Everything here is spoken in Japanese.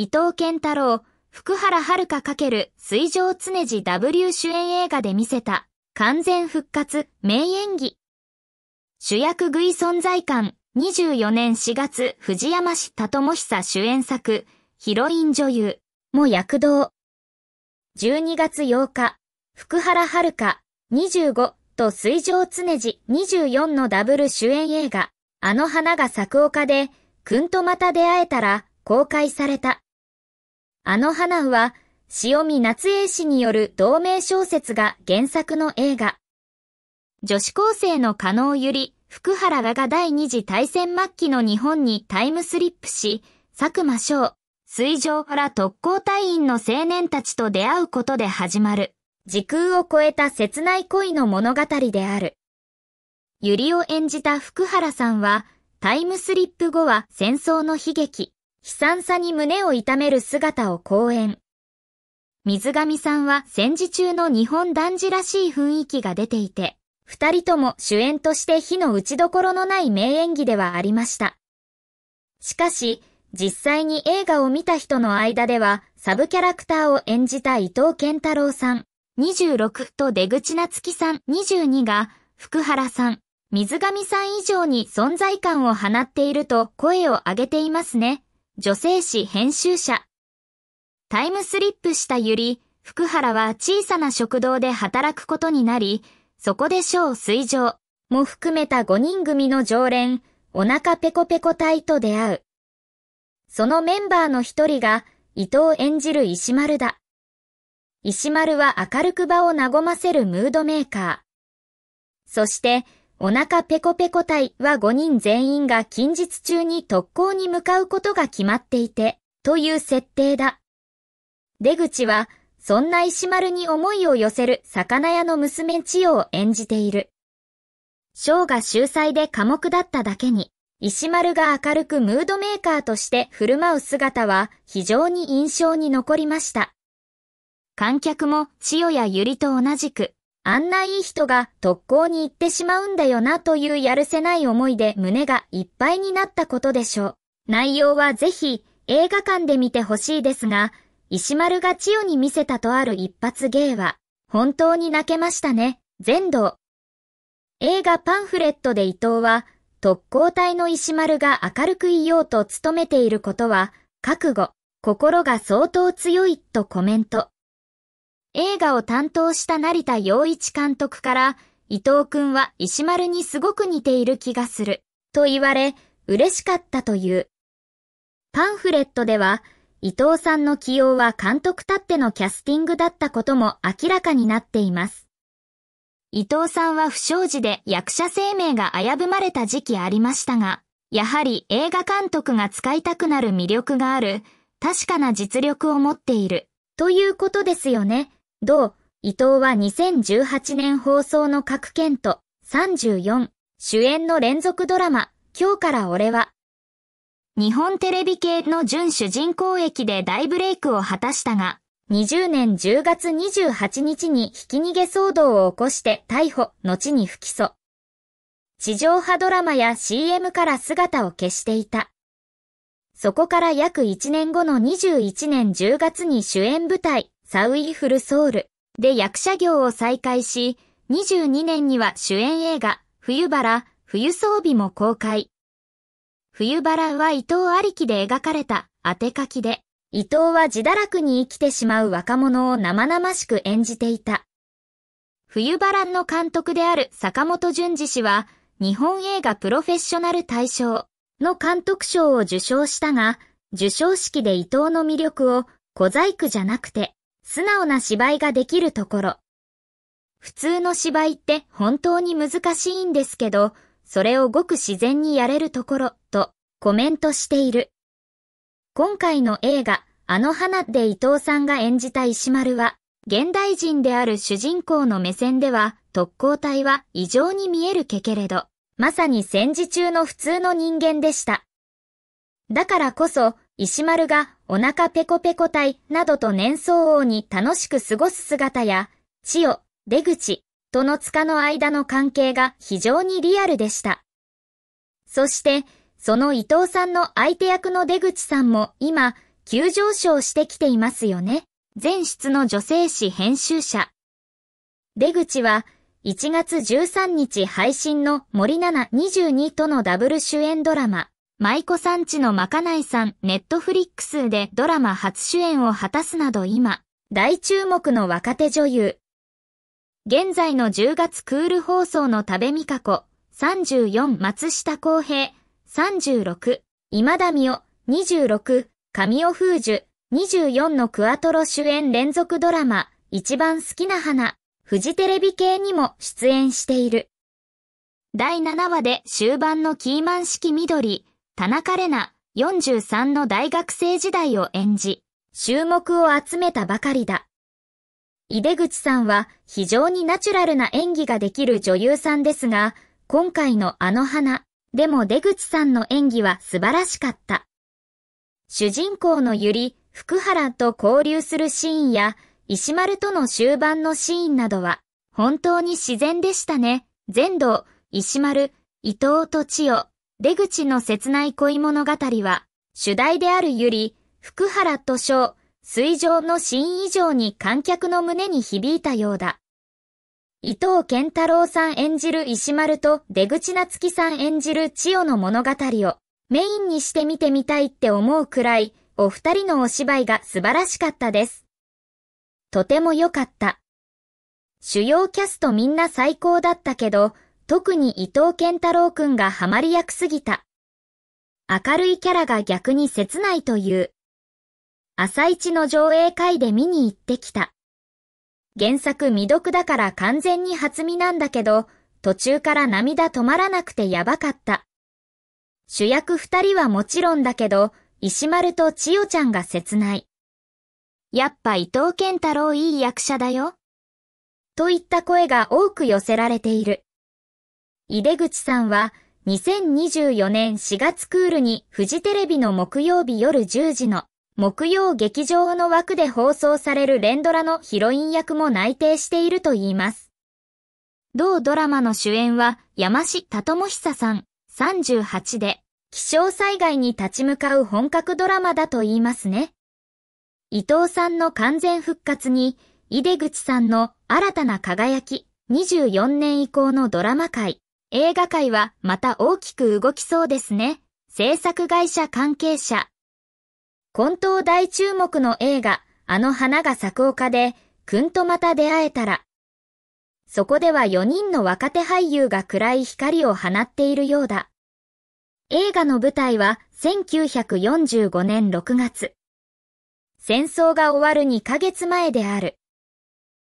伊藤健太郎、福原遥×水上常時 W 主演映画で見せた完全復活名演技。主役食い存在感24年4月藤山市里智久主演作ヒロイン女優も躍動。12月8日、福原遥25と水上常時24のダブル主演映画あの花が咲く丘でくんとまた出会えたら公開された。あの花うは、塩見夏英氏による同名小説が原作の映画。女子高生の加納ゆり、福原らが第二次大戦末期の日本にタイムスリップし、佐久間翔、水上から特攻隊員の青年たちと出会うことで始まる、時空を超えた切ない恋の物語である。ゆりを演じた福原さんは、タイムスリップ後は戦争の悲劇、悲惨さに胸を痛める姿を講演。水上さんは戦時中の日本男児らしい雰囲気が出ていて、二人とも主演として火の打ちどころのない名演技ではありました。しかし、実際に映画を見た人の間では、サブキャラクターを演じた伊藤健太郎さん、26と出口夏樹さん、22が、福原さん、水上さん以上に存在感を放っていると声を上げていますね。女性誌編集者。タイムスリップしたゆり、福原は小さな食堂で働くことになり、そこで小水上も含めた5人組の常連、お腹ペコペコ隊と出会う。そのメンバーの一人が、伊藤演じる石丸だ。石丸は明るく場を和ませるムードメーカー。そして、お腹ペコペコ隊は5人全員が近日中に特攻に向かうことが決まっていて、という設定だ。出口は、そんな石丸に思いを寄せる魚屋の娘千代を演じている。シが秀才で寡黙だっただけに、石丸が明るくムードメーカーとして振る舞う姿は非常に印象に残りました。観客も千代やゆりと同じくあんないい人が特攻に行ってしまうんだよなというやるせない思いで胸がいっぱいになったことでしょう。内容はぜひ映画館で見てほしいですが、石丸が千代に見せたとある一発芸は、本当に泣けましたね、全道。映画パンフレットで伊藤は、特攻隊の石丸が明るくいようと努めていることは、覚悟、心が相当強いとコメント。映画を担当した成田洋一監督から、伊藤くんは石丸にすごく似ている気がする、と言われ、嬉しかったという。パンフレットでは、伊藤さんの起用は監督たってのキャスティングだったことも明らかになっています。伊藤さんは不祥事で役者生命が危ぶまれた時期ありましたが、やはり映画監督が使いたくなる魅力がある、確かな実力を持っている、ということですよね。同、伊藤は2018年放送の各県と34主演の連続ドラマ、今日から俺は、日本テレビ系の準主人公駅で大ブレイクを果たしたが、20年10月28日にひき逃げ騒動を起こして逮捕、後に不起訴。地上波ドラマや CM から姿を消していた。そこから約1年後の21年10月に主演舞台、サウイフルソウルで役者業を再開し、22年には主演映画、冬バラ、冬装備も公開。冬バラは伊藤ありきで描かれた当て書きで、伊藤は自堕落に生きてしまう若者を生々しく演じていた。冬バラの監督である坂本淳二氏は、日本映画プロフェッショナル大賞の監督賞を受賞したが、受賞式で伊藤の魅力を小細工じゃなくて素直な芝居ができるところ。普通の芝居って本当に難しいんですけど、それをごく自然にやれるところとコメントしている。今回の映画、あの花で伊藤さんが演じた石丸は、現代人である主人公の目線では特攻隊は異常に見えるけけれど、まさに戦時中の普通の人間でした。だからこそ、石丸がお腹ペコペコ隊などと年相応に楽しく過ごす姿や、千代、出口、との塚の間の関係が非常にリアルでした。そして、その伊藤さんの相手役の出口さんも今、急上昇してきていますよね。全室の女性誌編集者。出口は、1月13日配信の森七2 2とのダブル主演ドラマ、舞妓さんちのまかないさん、ネットフリックスでドラマ初主演を果たすなど今、大注目の若手女優。現在の10月クール放送の多部美香子、34松下洸平、36今田美代、26神尾風樹、24のクアトロ主演連続ドラマ、一番好きな花、フジテレビ系にも出演している。第7話で終盤のキーマン式緑、田中玲奈43の大学生時代を演じ、注目を集めたばかりだ。井出口さんは非常にナチュラルな演技ができる女優さんですが、今回のあの花、でも出口さんの演技は素晴らしかった。主人公のゆり、福原と交流するシーンや、石丸との終盤のシーンなどは、本当に自然でしたね。全道、石丸、伊藤と千代、出口の切ない恋物語は、主題であるゆり、福原と章、水上のシーン以上に観客の胸に響いたようだ。伊藤健太郎さん演じる石丸と出口夏樹さん演じる千代の物語をメインにして見てみたいって思うくらい、お二人のお芝居が素晴らしかったです。とても良かった。主要キャストみんな最高だったけど、特に伊藤健太郎くんがハマり役すぎた。明るいキャラが逆に切ないという。朝一の上映会で見に行ってきた。原作未読だから完全に初見なんだけど、途中から涙止まらなくてやばかった。主役二人はもちろんだけど、石丸と千代ちゃんが切ない。やっぱ伊藤健太郎いい役者だよ。といった声が多く寄せられている。井出口さんは、2024年4月クールにフジテレビの木曜日夜10時の木曜劇場の枠で放送される連ドラのヒロイン役も内定しているといいます。同ドラマの主演は山下智久さん38で気象災害に立ち向かう本格ドラマだといいますね。伊藤さんの完全復活に井出口さんの新たな輝き24年以降のドラマ界映画界はまた大きく動きそうですね。制作会社関係者。混沌大注目の映画、あの花が咲く丘で、くんとまた出会えたら。そこでは4人の若手俳優が暗い光を放っているようだ。映画の舞台は1945年6月。戦争が終わる2ヶ月前である。